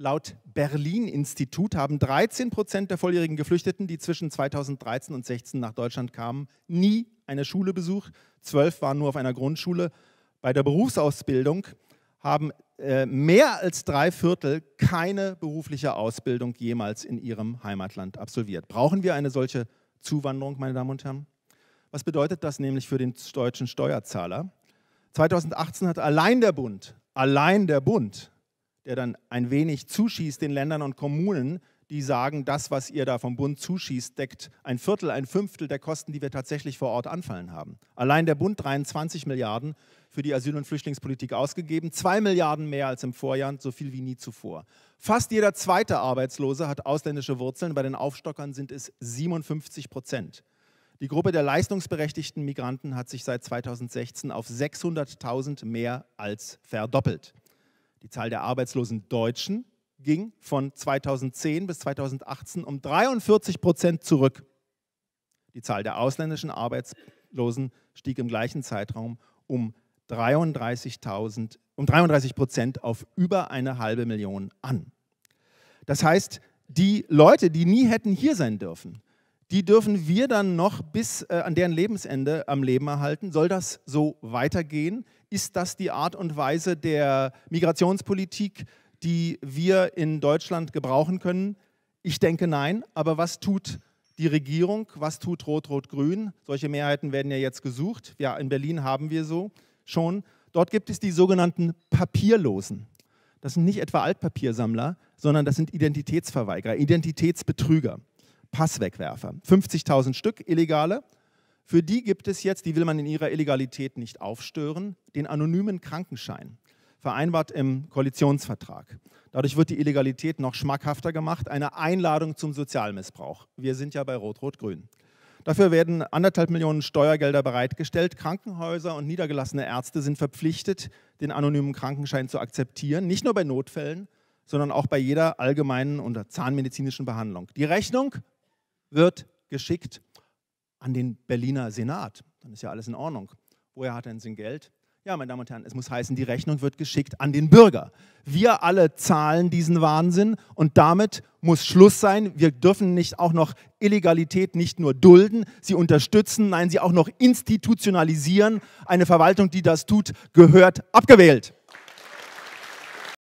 Laut Berlin-Institut haben 13 Prozent der volljährigen Geflüchteten, die zwischen 2013 und 2016 nach Deutschland kamen, nie eine Schule besucht. Zwölf waren nur auf einer Grundschule. Bei der Berufsausbildung haben äh, mehr als drei Viertel keine berufliche Ausbildung jemals in ihrem Heimatland absolviert. Brauchen wir eine solche Zuwanderung, meine Damen und Herren? Was bedeutet das nämlich für den deutschen Steuerzahler? 2018 hat allein der Bund, allein der Bund der dann ein wenig zuschießt den Ländern und Kommunen, die sagen, das, was ihr da vom Bund zuschießt, deckt ein Viertel, ein Fünftel der Kosten, die wir tatsächlich vor Ort anfallen haben. Allein der Bund 23 Milliarden für die Asyl- und Flüchtlingspolitik ausgegeben, zwei Milliarden mehr als im Vorjahr, so viel wie nie zuvor. Fast jeder zweite Arbeitslose hat ausländische Wurzeln, bei den Aufstockern sind es 57 Prozent. Die Gruppe der leistungsberechtigten Migranten hat sich seit 2016 auf 600.000 mehr als verdoppelt. Die Zahl der arbeitslosen Deutschen ging von 2010 bis 2018 um 43 Prozent zurück. Die Zahl der ausländischen Arbeitslosen stieg im gleichen Zeitraum um 33.000 um 33 Prozent auf über eine halbe Million an. Das heißt, die Leute, die nie hätten hier sein dürfen, die dürfen wir dann noch bis äh, an deren Lebensende am Leben erhalten. Soll das so weitergehen? Ist das die Art und Weise der Migrationspolitik, die wir in Deutschland gebrauchen können? Ich denke nein, aber was tut die Regierung, was tut Rot-Rot-Grün? Solche Mehrheiten werden ja jetzt gesucht. Ja, in Berlin haben wir so schon. Dort gibt es die sogenannten Papierlosen. Das sind nicht etwa Altpapiersammler, sondern das sind Identitätsverweigerer, Identitätsbetrüger. Passwegwerfer. 50.000 Stück illegale. Für die gibt es jetzt, die will man in ihrer Illegalität nicht aufstören, den anonymen Krankenschein, vereinbart im Koalitionsvertrag. Dadurch wird die Illegalität noch schmackhafter gemacht, eine Einladung zum Sozialmissbrauch. Wir sind ja bei Rot-Rot-Grün. Dafür werden anderthalb Millionen Steuergelder bereitgestellt. Krankenhäuser und niedergelassene Ärzte sind verpflichtet, den anonymen Krankenschein zu akzeptieren, nicht nur bei Notfällen, sondern auch bei jeder allgemeinen und zahnmedizinischen Behandlung. Die Rechnung wird geschickt an den Berliner Senat. Dann ist ja alles in Ordnung. Woher hat er denn sein Geld? Ja, meine Damen und Herren, es muss heißen, die Rechnung wird geschickt an den Bürger. Wir alle zahlen diesen Wahnsinn und damit muss Schluss sein. Wir dürfen nicht auch noch Illegalität nicht nur dulden, sie unterstützen, nein, sie auch noch institutionalisieren. Eine Verwaltung, die das tut, gehört abgewählt.